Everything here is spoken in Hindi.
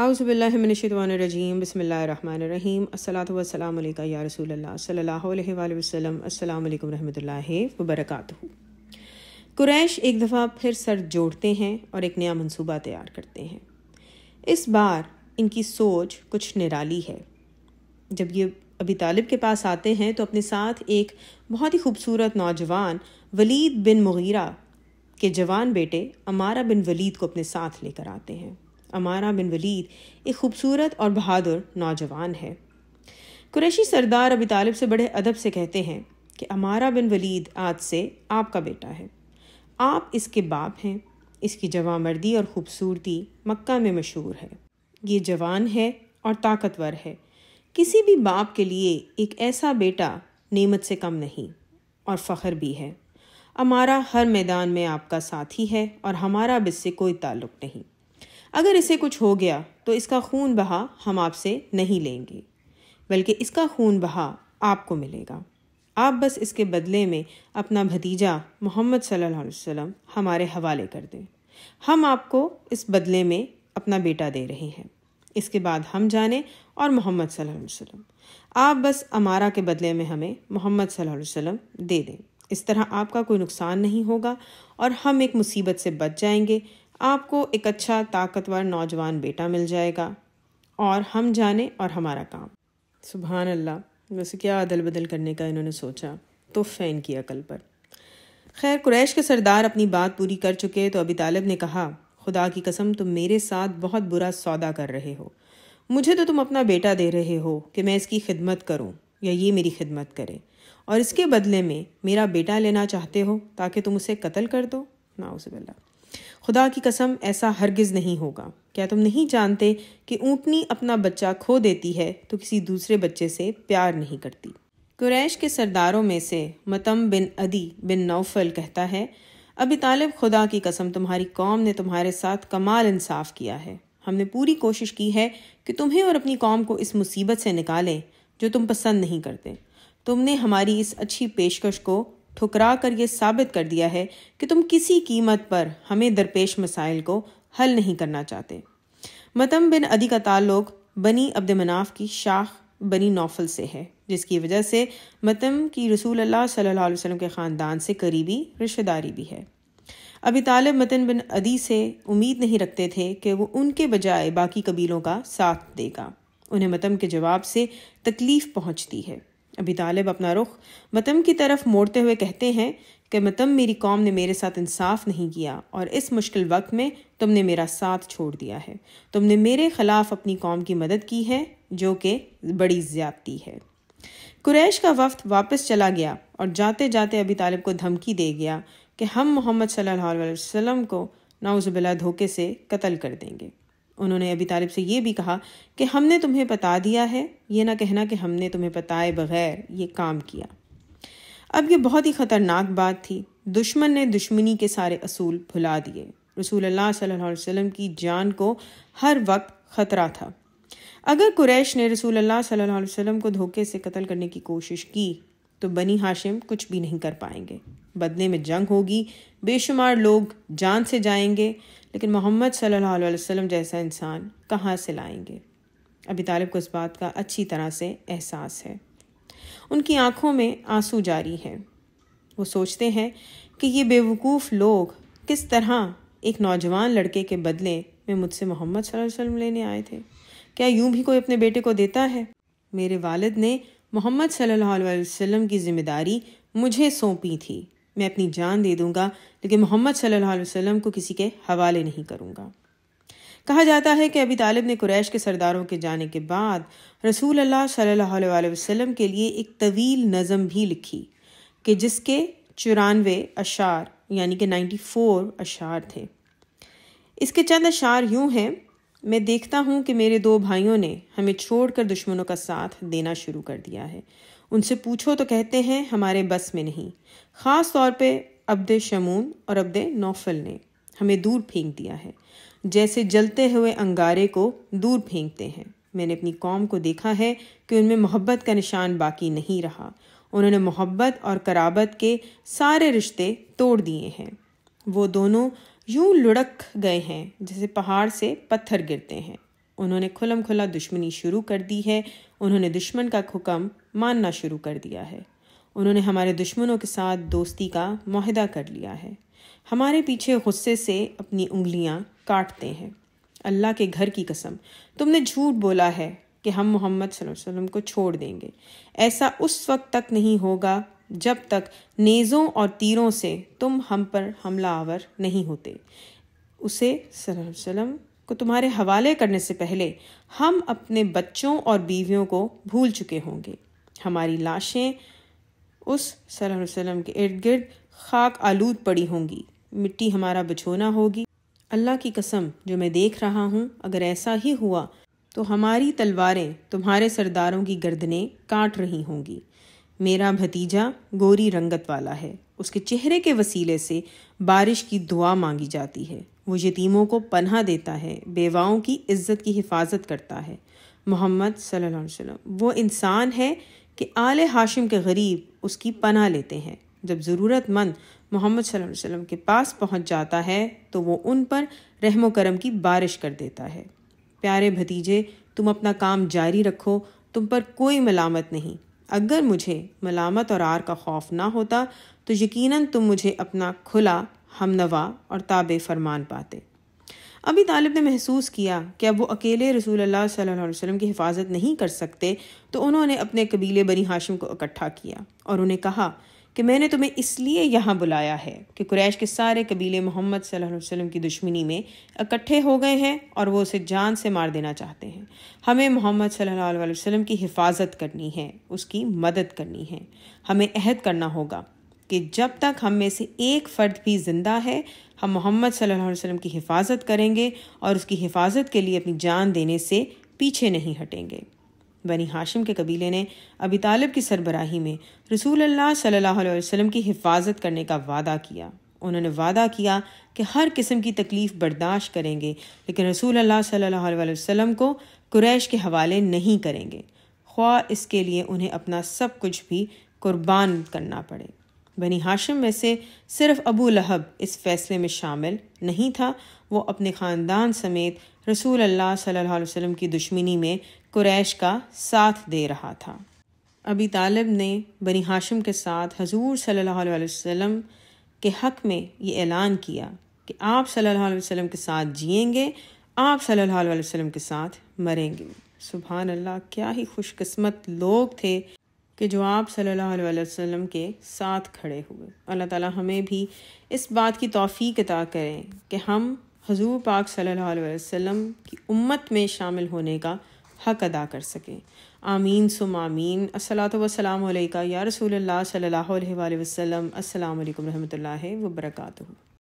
आउज़बिल्लिमिनशवानरजीम बसमीम असलातम या रसूल सल्हसम अल्लाम रहमतुल्लाहि वबरकत कुरैश एक दफ़ा फिर सर जोड़ते हैं और एक नया मंसूबा तैयार करते हैं इस बार इनकी सोच कुछ निराली है जब ये अभी तालिब के पास आते हैं तो अपने साथ एक बहुत ही खूबसूरत नौजवान वलीद बिन मुगीरा के जवान बेटे अमारा बिन वलीद को अपने साथ लेकर आते हैं अमारा बिन वलीद एक खूबसूरत और बहादुर नौजवान है कुरैशी सरदार अबी तालिब से बड़े अदब से कहते हैं कि अमारा बिन वलीद आज से आपका बेटा है आप इसके बाप हैं इसकी जवा मर्दी और ख़ूबसूरती मक्का में मशहूर है ये जवान है और ताकतवर है किसी भी बाप के लिए एक ऐसा बेटा नेमत से कम नहीं और फ़ख्र भी है हमारा हर मैदान में आपका साथी है और हमारा इससे कोई ताल्लुक़ नहीं अगर इसे कुछ हो गया तो इसका खून बहा हम आपसे नहीं लेंगे बल्कि इसका खून बहा आपको मिलेगा आप बस इसके बदले में अपना भतीजा मोहम्मद सल्लल्लाहु अलैहि वसल्लम हमारे हवाले कर दें हम आपको इस बदले में अपना बेटा दे रहे हैं इसके बाद हम जाने और मोहम्मद सल्लल्लाहु अलैहि वसल्लम आप बस अमारा के बदले में हमें मोहम्मद सल्लल्लाहु अलैहि वसल्लम दे दें इस तरह आपका कोई नुकसान नहीं होगा और हम एक मुसीबत से बच जाएंगे आपको एक अच्छा ताकतवर नौजवान बेटा मिल जाएगा और हम जाने और हमारा काम सुबहान अल्लाह वैसे क्या अदल बदल करने का इन्होंने सोचा तो फ़ैन की अकल पर खैर कुरैश के सरदार अपनी बात पूरी कर चुके तो अभी तालिब ने कहा खुदा की कसम तुम मेरे साथ बहुत बुरा सौदा कर रहे हो मुझे तो तुम अपना बेटा दे रहे हो कि मैं इसकी खिदमत करूं या ये मेरी खिदमत करे और इसके बदले में मेरा बेटा लेना चाहते हो ताकि तुम उसे कत्ल कर दो नाउसबिल्ला खुदा की कसम ऐसा हरगिज़ नहीं होगा क्या तुम नहीं जानते कि ऊँटनी अपना बच्चा खो देती है तो किसी दूसरे बच्चे से प्यार नहीं करती कुरैश के सरदारों में से मतम बिन अदी बिन नौफल कहता है अभी तालिब खुदा की कसम तुम्हारी कौम ने तुम्हारे साथ कमाल इंसाफ किया है हमने पूरी कोशिश की है कि तुम्हें और अपनी कौम को इस मुसीबत से निकालें जो तुम पसंद नहीं करते तुमने हमारी इस अच्छी पेशकश को ठुकरा कर ये साबित कर दिया है कि तुम किसी कीमत पर हमें दरपेश मसाइल को हल नहीं करना चाहते मतम बिन अदी का ताल्लुक बनी अब्द मनाफ की शाख बनी नौफल से है जिसकी वजह से मतम की रसूल अल्लाह सल्लल्लाहु के ख़ानदान से करीबी रिश्तेदारी भी है अभी तालब मतन बिन अदी से उम्मीद नहीं रखते थे कि वो उनके बजाय बाकी कबीलों का साथ देगा उन्हें मतम के जवाब से तकलीफ़ पहुँचती है अभी तालिब अपना रुख मतम की तरफ मोड़ते हुए कहते हैं कि मतम मेरी कौम ने मेरे साथ इंसाफ नहीं किया और इस मुश्किल वक्त में तुमने मेरा साथ छोड़ दिया है तुमने मेरे ख़िलाफ़ अपनी कौम की मदद की है जो कि बड़ी ज़्यादती है कुरैश का वफ्त वापस चला गया और जाते जाते अभी तालिब को धमकी दे गया कि हम मोहम्मद सल्लल्लाहु अलैहि वसल्लम को नाउज़बिल्ला धोखे से कत्ल कर देंगे उन्होंने अभी तालिब से यह भी कहा कि हमने तुम्हें बता दिया है ये ना कहना कि हमने तुम्हें बताए बगैर ये काम किया अब यह बहुत ही ख़तरनाक बात थी दुश्मन ने दुश्मनी के सारे असूल भुला दिए रसूल अल्लाह सल्लल्लाहु अलैहि वसल्लम की जान को हर वक्त ख़तरा था अगर कुरैश ने रसूल अल्लाह सल्लल्लाहु अलैहि वसल्लम को धोखे से कत्ल करने की कोशिश की तो बनी हाशिम कुछ भी नहीं कर पाएंगे बदले में जंग होगी बेशुमार लोग जान से जाएंगे लेकिन मोहम्मद सल्लल्लाहु अलैहि वसल्लम जैसा इंसान कहाँ से लाएंगे अभी तालिब को इस बात का अच्छी तरह से एहसास है उनकी आंखों में आंसू जारी हैं वो सोचते हैं कि ये बेवकूफ़ लोग किस तरह एक नौजवान लड़के के बदले में मुझसे मोहम्मद वसल्लम लेने आए थे क्या यूं भी कोई अपने बेटे को देता है मेरे वालिद ने मोहम्मद सल्लल्लाहु अलैहि वसल्लम की ज़िम्मेदारी मुझे सौंपी थी मैं अपनी जान दे दूंगा लेकिन मोहम्मद सल्लल्लाहु अलैहि वसल्लम को किसी के हवाले नहीं करूंगा कहा जाता है कि अभी तालिब ने कुरैश के सरदारों के जाने के बाद रसूल अल्लाह सल्लल्लाहु अलैहि वसल्लम के लिए एक तवील नज़म भी लिखी कि जिसके चुरानवे अशार यानी कि फोर अशार थे इसके चंद अशार यूँ हैं मैं देखता हूँ कि मेरे दो भाइयों ने हमें छोड़कर दुश्मनों का साथ देना शुरू कर दिया है उनसे पूछो तो कहते हैं हमारे बस में नहीं ख़ास तौर पे अब्द शमून और अब्द नौफल ने हमें दूर फेंक दिया है जैसे जलते हुए अंगारे को दूर फेंकते हैं मैंने अपनी कौम को देखा है कि उनमें मोहब्बत का निशान बाकी नहीं रहा उन्होंने मोहब्बत और कराबत के सारे रिश्ते तोड़ दिए हैं वो दोनों यूं लुढ़क गए हैं जैसे पहाड़ से पत्थर गिरते हैं उन्होंने खुलम खुला दुश्मनी शुरू कर दी है उन्होंने दुश्मन का हुक्म मानना शुरू कर दिया है उन्होंने हमारे दुश्मनों के साथ दोस्ती का माहदा कर लिया है हमारे पीछे गुस्से से अपनी उंगलियां काटते हैं अल्लाह के घर की कसम तुमने झूठ बोला है कि हम मोहम्मद वसल्लम को छोड़ देंगे ऐसा उस वक्त तक नहीं होगा जब तक नेज़ों और तीरों से तुम हम पर हमला आवर नहीं होते उसे सलम को तुम्हारे हवाले करने से पहले हम अपने बच्चों और बीवियों को भूल चुके होंगे हमारी लाशें उस सल्लम के इर्द गिर्द खाक आलूद पड़ी होंगी मिट्टी हमारा बिछोना होगी अल्लाह की कसम जो मैं देख रहा हूँ अगर ऐसा ही हुआ तो हमारी तलवारें तुम्हारे सरदारों की गर्दनें काट रही होंगी मेरा भतीजा गोरी रंगत वाला है उसके चेहरे के वसीले से बारिश की दुआ मांगी जाती है वो यतीमों को पन्हा देता है बेवाओं की इज्जत की हिफाजत करता है मोहम्मद सल्लल्लाहु अलैहि वसल्लम वो इंसान है कि आले हाशिम के गरीब उसकी पनाह लेते हैं जब ज़रूरतमंद मोहम्मद सल्लल्लाहु अलैहि वसल्लम के पास पहुंच जाता है तो वो उन पर रहम करम की बारिश कर देता है प्यारे भतीजे तुम अपना काम जारी रखो तुम पर कोई मलामत नहीं अगर मुझे मलामत और आर का खौफ ना होता तो यकीनन तुम मुझे अपना खुला हमनवा और ताब फरमान पाते अभी तालिब ने महसूस किया कि अब वो अकेले रसूल अल्लाह वसल्लम की हिफाजत नहीं कर सकते तो उन्होंने अपने कबीले बनी हाशिम को इकट्ठा किया और उन्हें कहा कि मैंने तुम्हें इसलिए यहाँ बुलाया है कि कुरैश के सारे कबीले मोहम्मद वसल्लम की दुश्मनी में इकट्ठे हो गए हैं और वो उसे जान से मार देना चाहते हैं हमें मोहम्मद सल्लल्लाहु अलैहि वसल्लम की हिफाजत करनी है उसकी मदद करनी है हमें अहद करना होगा कि जब तक हम में से एक फ़र्द भी ज़िंदा है हम मोहम्मद सल्लल्लाहु अलैहि वसल्लम की हिफाजत करेंगे और उसकी हिफाजत के लिए अपनी जान देने से पीछे नहीं हटेंगे बनी हाशिम के कबीले ने अबी तालिब की सरबराही में रसूल अल्लाह सल्लल्लाहु अलैहि वसल्लम की हिफाजत करने का वादा किया उन्होंने वादा किया कि हर किस्म की तकलीफ़ बर्दाश्त करेंगे लेकिन रसूल अल्लाह सल्लल्लाहु अलैहि वसल्लम को कुरैश के हवाले नहीं करेंगे ख्वा इसके लिए उन्हें अपना सब कुछ भी कुर्बान करना पड़े बनी हाशिम में से सिर्फ अबू लहब इस फैसले में शामिल नहीं था वो अपने ख़ानदान समेत रसूल अल्लाह सल्लल्लाहु अलैहि वसल्लम की दुश्मनी में कुरैश का साथ दे रहा था अभी तालब ने बनी हाशम के साथ हजूर सल्लल्लाहु अलैहि वसल्लम के हक़ में ये ऐलान किया कि आप सल्लल्लाहु अलैहि वसल्लम के साथ जिएंगे आप सल्लल्लाहु अलैहि वसल्लम के साथ मरेंगे सुबह अल्लाह क्या ही खुशकस्मत लोग थे कि जो आप सल्लल्लाहु अलैहि वसल्लम के साथ खड़े हुए अल्लाह ताला हमें भी इस बात की तोफ़ी अदा करें कि हम हजूर पाक सल्लल्लाहु वसम की उम्मत में शामिल होने का हक अदा कर सकें आमीन सुम आमीन असलात वसलाम या रसूल सल्ला वसम अल्लाम वरहमल